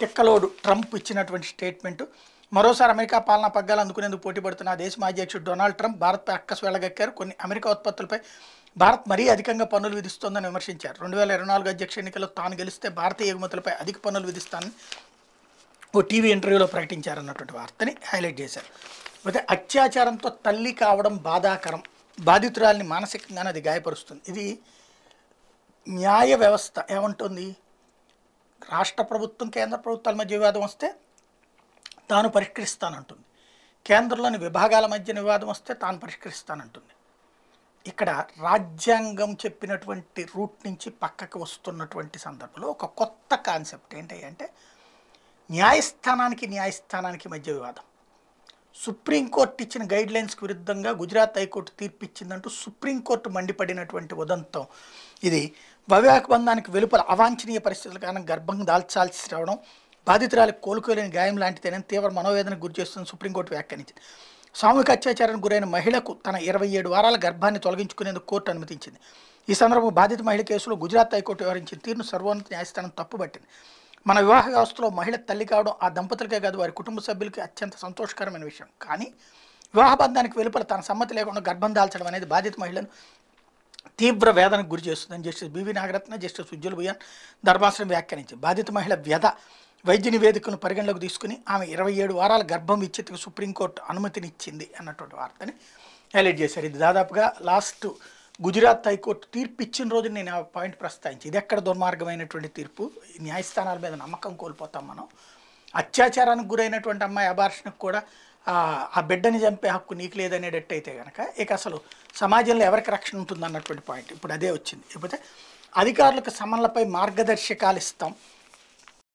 తిక్కలోడు Trump ఇచ్చినటువంటి statement మరోసారి America పాలనా పగ్గాలు అందుకునేందుకు పోటీ పడుతున్న దేశ అధ్యక్షుడు డొనాల్డ్ ట్రంప్ భారత్పై అక్కసు వెళ్ళగక్కారు కొన్ని అమెరికా ఉత్పత్తులపై భారత్ మరీ అధికంగా పన్నులు విధిస్తోందని విమర్శించారు రెండు వేల ఇరవై నాలుగు అధ్యక్ష ఎన్నికల్లో తాను గెలిస్తే భారతీయ ఎగుమతులపై అధిక పన్నులు విధిస్తానని ఓ టీవీ ఇంటర్వ్యూలో ప్రకటించారన్నటువంటి వార్తని హైలైట్ చేశారు అయితే అత్యాచారంతో తల్లి కావడం బాధాకరం బాధితురాలని మానసికంగానే అది గాయపరుస్తుంది ఇది న్యాయ వ్యవస్థ ఏమంటుంది రాష్ట్ర ప్రభుత్వం కేంద్ర ప్రభుత్వాల మధ్య వివాదం వస్తే తాను పరిష్కరిస్తానంటుంది కేంద్రంలోని విభాగాల మధ్య వివాదం వస్తే తాను పరిష్కరిస్తానంటుంది ఇక్కడ రాజ్యాంగం చెప్పినటువంటి రూట్ నుంచి పక్కకు వస్తున్నటువంటి సందర్భంలో ఒక కొత్త కాన్సెప్ట్ ఏంటి అంటే న్యాయస్థానానికి న్యాయస్థానానికి మధ్య వివాదం సుప్రీంకోర్టు ఇచ్చిన గైడ్ లైన్స్కి విరుద్ధంగా గుజరాత్ హైకోర్టు తీర్పిచ్చిందంటూ సుప్రీంకోర్టు మండిపడినటువంటి ఉదంతం ఇది బంధానికి వెలుపల అవాంఛనీయ పరిస్థితుల కారణం గర్భం దాల్చాల్సి రావడం బాధితురాలకు కోలుకోలేని గాయం లాంటిదేనని తీవ్ర మనోవేదనకు గురి చేస్తుందని సుప్రీంకోర్టు వ్యాఖ్యానించింది సామూహిక అత్యాచారానికి గురైన మహిళకు తన ఇరవై ఏడు వారాల గర్భాన్ని తొలగించుకునేందుకు కోర్టు అనుమతించింది ఈ సందర్భంలో బాధిత మహిళ కేసులో గుజరాత్ హైకోర్టు వివరించిన తీరును సర్వోన్నత న్యాయస్థానం తప్పుబట్టింది మన వివాహ వ్యవస్థలో మహిళ తల్లి కావడం ఆ దంపతులకే కాదు వారి కుటుంబ సభ్యులకి అత్యంత సంతోషకరమైన విషయం కానీ వివాహ బంధానికి వెలుపల తన సమ్మతి లేకుండా గర్భం దాల్చడం అనేది బాధిత మహిళను తీవ్ర వేదనకు గురి చేస్తుందని Justice B V Nagarathna Justice Ujjal Bhuyan ధర్మాసనం వ్యాఖ్యానించి బాధిత మహిళ వ్యధ వైద్య నివేదికను పరిగణలోకి తీసుకుని ఆమె ఇరవై ఏడు వారాల గర్భం ఇచ్చేందుకు సుప్రీంకోర్టు అనుమతినిచ్చింది అన్నటువంటి వార్తని హైలైట్ చేశారు ఇది దాదాపుగా లాస్ట్ గుజరాత్ హైకోర్టు తీర్పు ఇచ్చిన రోజు నేను ఆ పాయింట్ ప్రస్తావించి ఇది ఎక్కడ దుర్మార్గమైనటువంటి తీర్పు న్యాయస్థానాల మీద నమ్మకం కోల్పోతాం మనం అత్యాచారానికి గురైనటువంటి అమ్మాయి అభార్షణకు కూడా ఆ బిడ్డని చంపే హక్కు నీకు లేదనేటట్టు అయితే కనుక ఇక అసలు సమాజంలో ఎవరికి రక్షణ ఉంటుంది అన్నటువంటి పాయింట్ ఇప్పుడు అదే వచ్చింది లేకపోతే అధికారులకు సమన్లపై మార్గదర్శకాలు ఇస్తాం